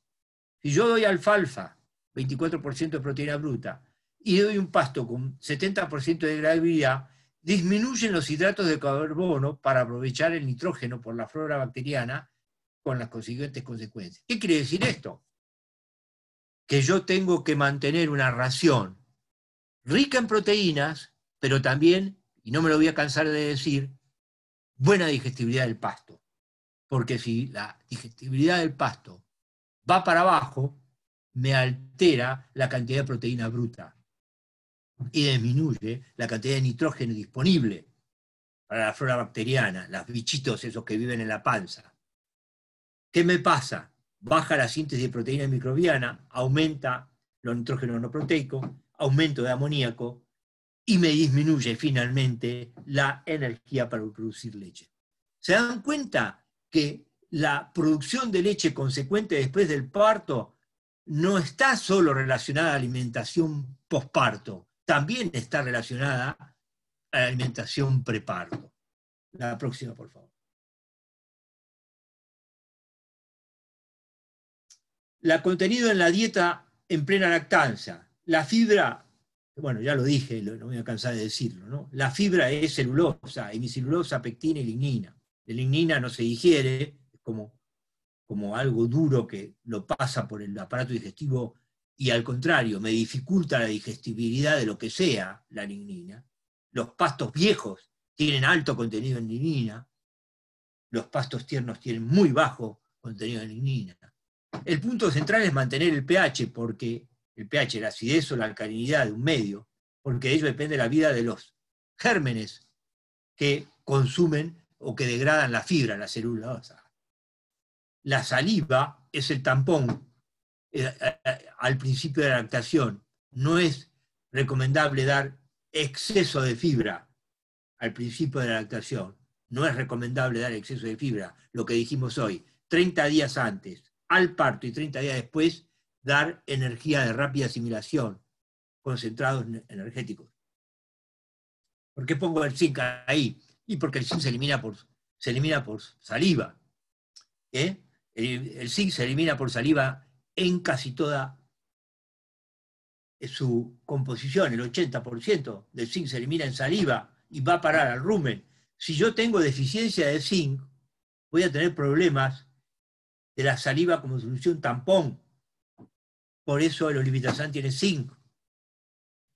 si yo doy alfalfa, 24% de proteína bruta, y doy un pasto con 70% de gravedad, disminuyen los hidratos de carbono para aprovechar el nitrógeno por la flora bacteriana con las consiguientes consecuencias. ¿Qué quiere decir esto? Que yo tengo que mantener una ración rica en proteínas, pero también, y no me lo voy a cansar de decir, buena digestibilidad del pasto. Porque si la digestibilidad del pasto va para abajo, me altera la cantidad de proteína bruta y disminuye la cantidad de nitrógeno disponible para la flora bacteriana, los bichitos esos que viven en la panza. ¿Qué me pasa? Baja la síntesis de proteína microbiana, aumenta los nitrógenos no aumento de amoníaco y me disminuye finalmente la energía para producir leche. ¿Se dan cuenta que la producción de leche consecuente después del parto no está solo relacionada a la alimentación posparto, también está relacionada a la alimentación preparto? La próxima, por favor. la contenido en la dieta en plena lactancia. La fibra, bueno, ya lo dije, no voy a cansar de decirlo, ¿no? La fibra es celulosa, hemicelulosa, pectina y lignina. La lignina no se digiere, es como, como algo duro que lo pasa por el aparato digestivo y al contrario, me dificulta la digestibilidad de lo que sea la lignina. Los pastos viejos tienen alto contenido en lignina, los pastos tiernos tienen muy bajo contenido en lignina. El punto central es mantener el pH, porque el pH, la acidez o la alcalinidad de un medio, porque de ello depende la vida de los gérmenes que consumen o que degradan la fibra en la célula. la saliva es el tampón eh, al principio de la lactación. No es recomendable dar exceso de fibra al principio de la lactación. No es recomendable dar exceso de fibra, lo que dijimos hoy, 30 días antes al parto y 30 días después dar energía de rápida asimilación, concentrados energéticos. ¿Por qué pongo el zinc ahí? Y porque el zinc se elimina por, se elimina por saliva. ¿eh? El, el, zinc se elimina por saliva en casi toda eh, su composición, el 80% del zinc se elimina en saliva y va a parar al rumen. Si yo tengo deficiencia de zinc, voy a tener problemas de la saliva como solución tampón. Por eso el olivitazán tiene 5.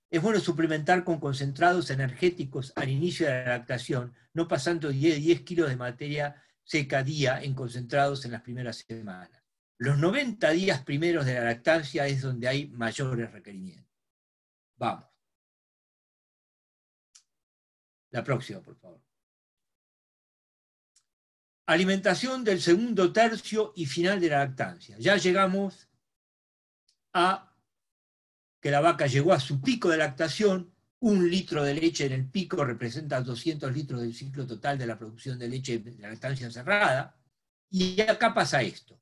Es bueno suplementar con concentrados energéticos al inicio de la lactación, no pasando 10, 10 kilos de materia seca día en concentrados en las primeras semanas. Los 90 días primeros de la lactancia es donde hay mayores requerimientos. Vamos. La próxima, por favor alimentación del segundo tercio y final de la lactancia. Ya llegamos a que la vaca llegó a su pico de lactación, un litro de leche en el pico representa 200 litros del ciclo total de la producción de leche en la lactancia cerrada, y acá pasa esto.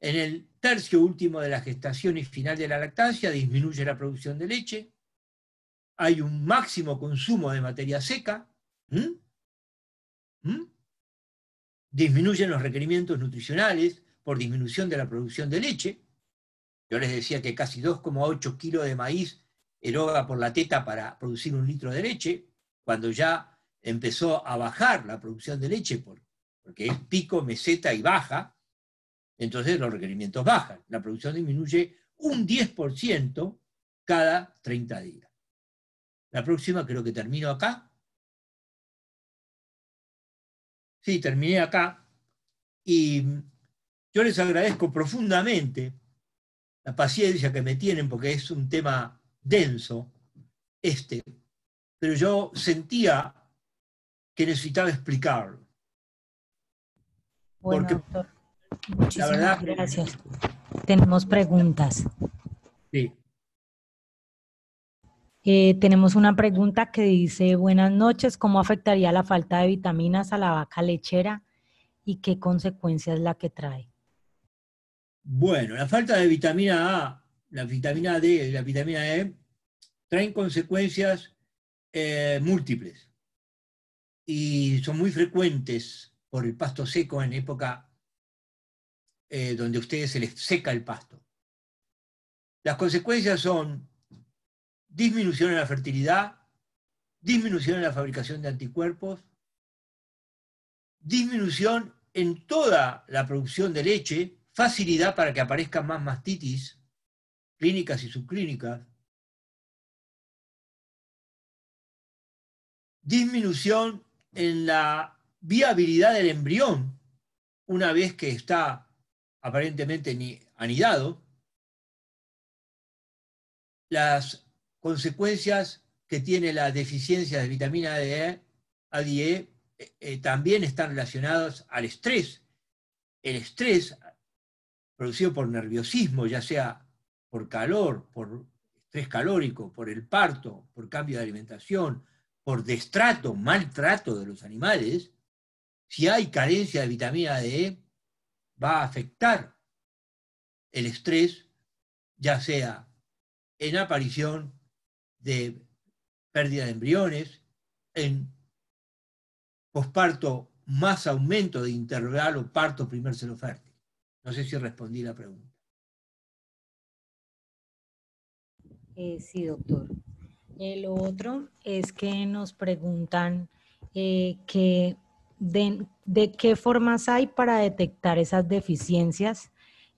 En el tercio último de la gestación y final de la lactancia disminuye la producción de leche, hay un máximo consumo de materia seca, ¿Mm? ¿Mm? disminuyen los requerimientos nutricionales por disminución de la producción de leche. Yo les decía que casi 2,8 kilos de maíz eroga por la teta para producir un litro de leche, cuando ya empezó a bajar la producción de leche, por, porque es pico, meseta y baja, entonces los requerimientos bajan. La producción disminuye un 10% cada 30 días. La próxima creo que termino acá. Sí, terminé acá. Y yo les agradezco profundamente la paciencia que me tienen porque es un tema denso este, pero yo sentía que necesitaba explicarlo. Bueno, doctor, muchísimas gracias. Tenemos preguntas. Sí. Eh, tenemos una pregunta que dice, buenas noches, ¿cómo afectaría la falta de vitaminas a la vaca lechera y qué consecuencias la que trae? Bueno, la falta de vitamina A, la vitamina D y la vitamina E traen consecuencias eh, múltiples y son muy frecuentes por el pasto seco en época eh, donde a ustedes se les seca el pasto. Las consecuencias son disminución en la fertilidad, disminución en la fabricación de anticuerpos, disminución en toda la producción de leche, facilidad para que aparezcan más mastitis, clínicas y subclínicas, disminución en la viabilidad del embrión una vez que está aparentemente anidado, las consecuencias que tiene la deficiencia de vitamina D, A D, e, eh, eh, también están relacionadas al estrés. El estrés producido por nerviosismo, ya sea por calor, por estrés calórico, por el parto, por cambio de alimentación, por destrato, maltrato de los animales, si hay carencia de vitamina D, va a afectar el estrés, ya sea en aparición de pérdida de embriones, en posparto más aumento de intervalo parto primer celo fértil. No sé si respondí la pregunta. Eh, sí, doctor. el eh, otro es que nos preguntan eh, que de, qué formas hay para detectar esas deficiencias,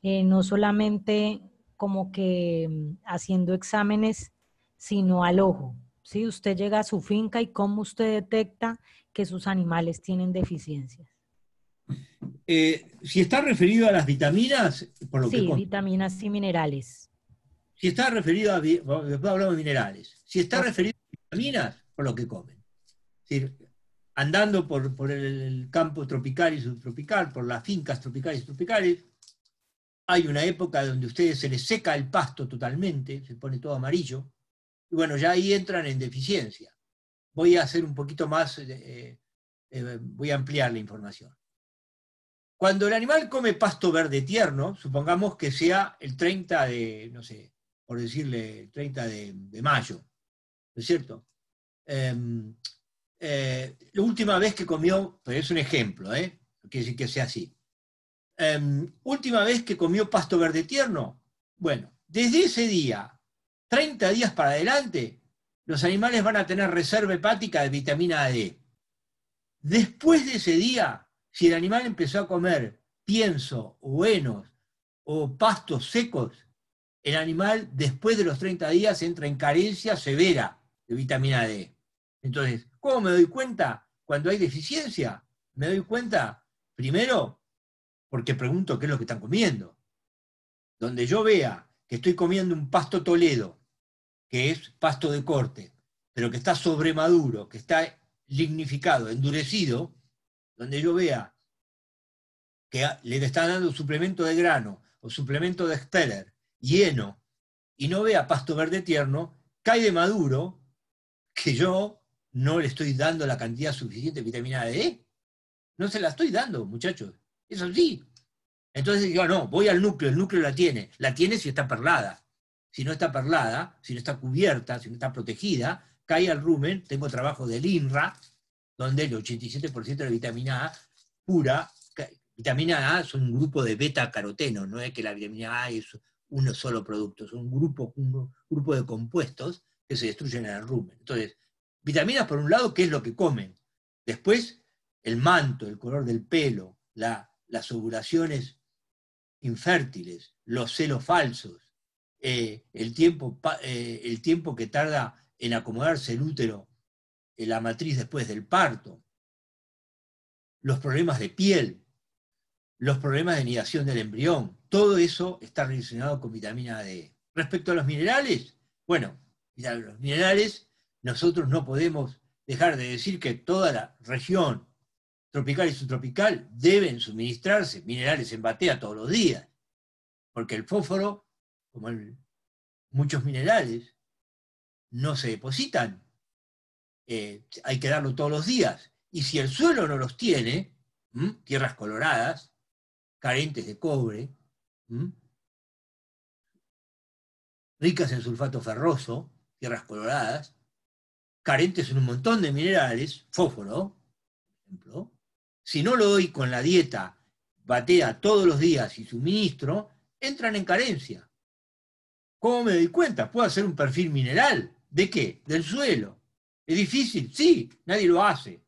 no solamente como que mm, haciendo exámenes sino al ojo. Si usted llega a su finca y cómo usted detecta que sus animales tienen deficiencias. Eh, si está referido a las vitaminas, por lo sí, vitaminas y minerales. Si está referido a después hablamos de minerales. Si está referido a vitaminas, por lo que comen. Es decir, andando por, el campo tropical y subtropical, por las fincas tropicales y tropicales, hay una época donde a ustedes se les seca el pasto totalmente, se pone todo amarillo, y bueno, ya ahí entran en deficiencia. Voy a hacer un poquito más, eh, eh, eh, voy a ampliar la información. Cuando el animal come pasto verde tierno, supongamos que sea el 30 de, no sé, por decirle, el 30 de, mayo, ¿no es cierto? Em, la última vez que comió, pero es un ejemplo, ¿eh? quiere decir que sea así. Em, última vez que comió pasto verde tierno, bueno, desde ese día 30 días para adelante, los animales van a tener reserva hepática de vitamina D. Después de ese día, si el animal empezó a comer pienso o henos o pastos secos, el animal después de los 30 días entra en carencia severa de vitamina D. Entonces, ¿cómo me doy cuenta cuando hay deficiencia? Me doy cuenta, primero, porque pregunto qué es lo que están comiendo. Donde yo vea que estoy comiendo un pasto Toledo, que es pasto de corte, pero que está sobremaduro, que está lignificado, endurecido, donde yo vea que le está dando suplemento de grano o suplemento de steller lleno, y no vea pasto verde tierno, cae de maduro, que yo no le estoy dando la cantidad suficiente de vitamina D. No se la estoy dando, muchachos. Eso sí, entonces digo, ah, no, voy al núcleo, el núcleo la tiene. La tiene si está perlada. Si no está perlada, si no está cubierta, si no está protegida, cae al rumen. Tengo trabajo del INRA, donde el 87% de la vitamina A pura, vitamina A es un grupo de beta-caroteno, no es que la vitamina A es uno solo producto, es un grupo, grupo de compuestos que se destruyen en el rumen. Entonces, vitaminas por un lado, ¿qué es lo que comen. Después, el manto, el color del pelo, las ovulaciones infértiles, los celos falsos, eh, el, tiempo, eh, el tiempo que tarda en acomodarse el útero, en eh, la matriz después del parto, los problemas de piel, los problemas de nidación del embrión, todo eso está relacionado con vitamina D. Respecto a los minerales, bueno, los minerales, nosotros no podemos dejar de decir que toda la región tropical y subtropical deben suministrarse minerales en batea todos los días, porque el fósforo, como muchos minerales, no se depositan. Eh, hay que darlo todos los días. Y si el suelo no los tiene, tierras coloradas, carentes de cobre, ricas en sulfato ferroso, tierras coloradas, carentes en un montón de minerales, fósforo, por ejemplo, si no lo doy con la dieta, batea todos los días y suministro, entran en carencia. ¿Cómo me doy cuenta? Puedo hacer un perfil mineral. ¿De qué? Del suelo. ¿Es difícil? Sí, nadie lo hace.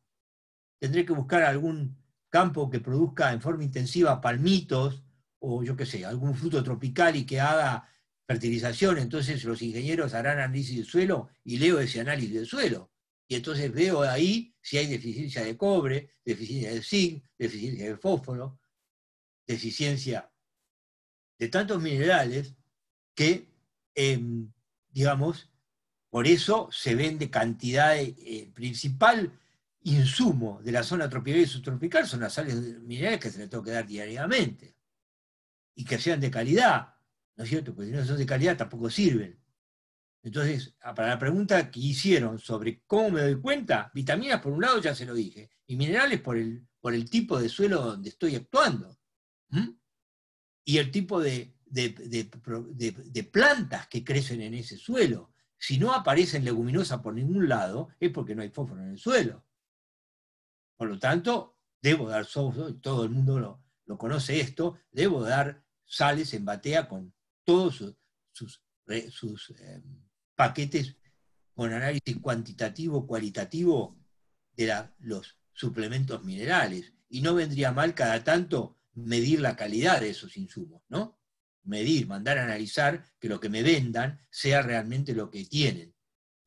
Tendré que buscar algún campo que produzca en forma intensiva palmitos o yo qué sé, algún fruto tropical y que haga fertilización. Entonces los ingenieros harán análisis del suelo y leo ese análisis del suelo. Y entonces veo ahí si hay deficiencia de cobre, deficiencia de zinc, deficiencia de fósforo, deficiencia de tantos minerales que, em, digamos, por eso se vende cantidad, de, eh, principal insumo de la zona tropical y subtropical son las sales minerales que se les tengo que dar diariamente y que sean de calidad, ¿no es cierto? Porque si no son de calidad tampoco sirven. Entonces, ah, para la pregunta que hicieron sobre cómo me doy cuenta, vitaminas por un lado ya se lo dije, y minerales por el, por el tipo de suelo donde estoy actuando, y el tipo de, de, plantas que crecen en ese suelo. Si no aparecen leguminosas por ningún lado, es porque no hay fósforo en el suelo. Por lo tanto, debo dar y todo el mundo lo, conoce esto, debo dar sales en batea con todos sus, sus, em, paquetes con análisis cuantitativo, cualitativo de los suplementos minerales. Y no vendría mal cada tanto medir la calidad de esos insumos, ¿no? Medir, mandar a analizar que lo que me vendan sea realmente lo que tienen,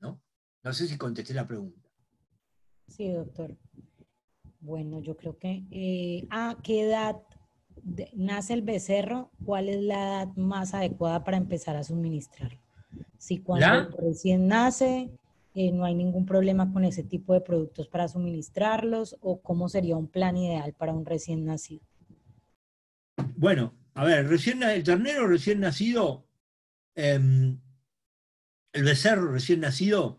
¿no? No sé si contesté la pregunta. Sí, doctor. Bueno, yo creo que... Eh, ¿A ah, qué edad nace el becerro? ¿Cuál es la edad más adecuada para empezar a suministrarlo? Si cuando recién nace, eh, no hay ningún problema con ese tipo de productos para suministrarlos o cómo sería un plan ideal para un recién nacido. Bueno, a ver, recién, el ternero recién nacido, em, el becerro recién nacido,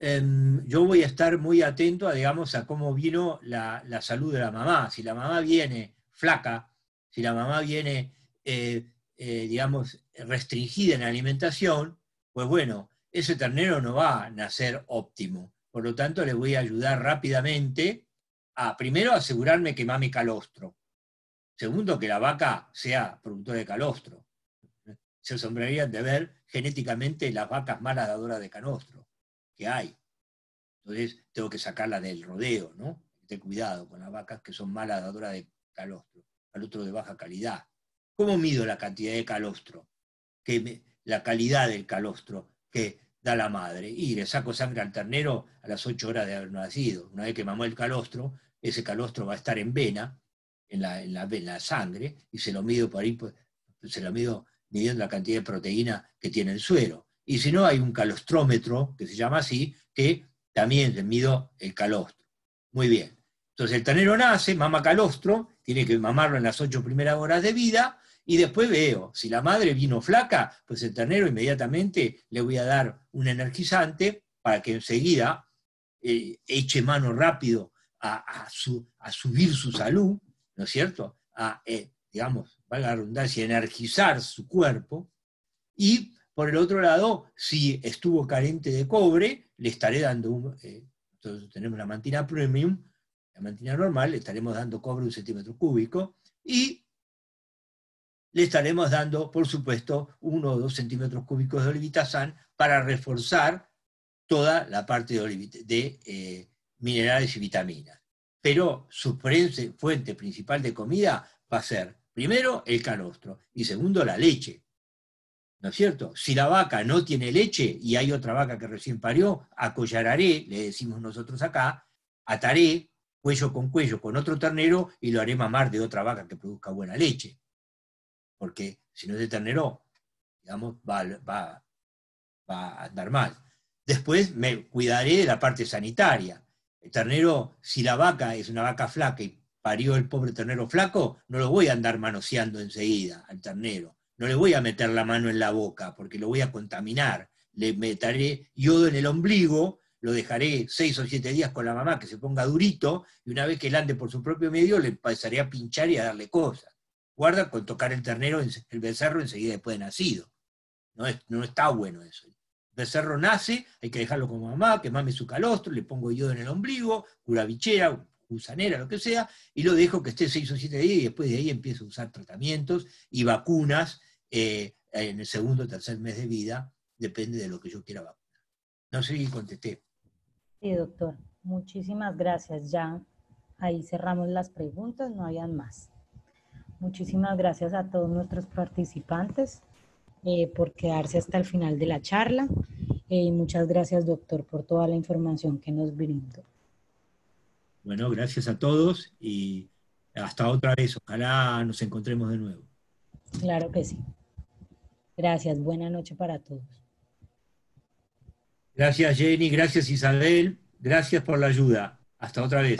em, yo voy a estar muy atento a, digamos, a cómo vino la, salud de la mamá. Si la mamá viene flaca, si la mamá viene, eh, eh, digamos, restringida en la alimentación, pues bueno, ese ternero no va a nacer óptimo. Por lo tanto, le voy a ayudar rápidamente a, primero, asegurarme que mame calostro. Segundo, que la vaca sea productora de calostro. Se asombrarían de ver genéticamente las vacas malas dadoras de calostro que hay. Entonces, tengo que sacarla del rodeo, ¿no? tener cuidado con las vacas que son malas dadoras de calostro, calostro de baja calidad. ¿Cómo mido la cantidad de calostro? Que la calidad del calostro que da la madre. Y le saco sangre al ternero a las ocho horas de haber nacido. Una vez que mamó el calostro, ese calostro va a estar en vena, en la, sangre, y se lo mido por ahí, pues, se lo mido midiendo la cantidad de proteína que tiene el suero. Y si no, hay un calostrómetro, que se llama así, que también mido el calostro. Muy bien. Entonces el ternero nace, mama calostro, tiene que mamarlo en las ocho primeras horas de vida, y después veo, si la madre vino flaca, pues el ternero inmediatamente le voy a dar un energizante para que enseguida eh, eche mano rápido a, subir su salud, ¿no es cierto? A, eh, digamos, valga la redundancia, energizar su cuerpo. Y por el otro lado, si estuvo carente de cobre, le estaré dando un... entonces eh, tenemos la mantina premium, la mantina normal, le estaremos dando cobre un centímetro cúbico. Y le estaremos dando, por supuesto, uno o dos centímetros cúbicos de olivitasan para reforzar toda la parte de, eh, minerales y vitaminas. Pero su fuente principal de comida va a ser, primero, el canostro, y segundo, la leche. ¿No es cierto? Si la vaca no tiene leche y hay otra vaca que recién parió, acollararé, le decimos nosotros acá, ataré cuello con cuello con otro ternero y lo haré mamar de otra vaca que produzca buena leche porque si no es de ternero, digamos, va, a andar mal. Después me cuidaré de la parte sanitaria. El ternero, si la vaca es una vaca flaca y parió el pobre ternero flaco, no lo voy a andar manoseando enseguida al ternero. No le voy a meter la mano en la boca porque lo voy a contaminar. Le meteré yodo en el ombligo, lo dejaré seis o siete días con la mamá que se ponga durito y una vez que él ande por su propio medio le pasaré a pinchar y a darle cosas guarda con tocar el ternero, el becerro enseguida después de nacido. No, no está bueno eso. El becerro nace, hay que dejarlo con mamá, que mame su calostro, le pongo yo en el ombligo, curavichera, gusanera, lo que sea, y lo dejo que esté seis o siete días y después de ahí empiezo a usar tratamientos y vacunas eh, en el segundo o tercer mes de vida, depende de lo que yo quiera vacunar. No sé si contesté. Sí, doctor. Muchísimas gracias, Ya Ahí cerramos las preguntas, no habían más. Muchísimas gracias a todos nuestros participantes eh, por quedarse hasta el final de la charla eh, y muchas gracias, doctor, por toda la información que nos brindó. Bueno, gracias a todos y hasta otra vez. Ojalá nos encontremos de nuevo. Claro que sí. Gracias. Buena noche para todos. Gracias, Jenny. Gracias, Isabel. Gracias por la ayuda. Hasta otra vez.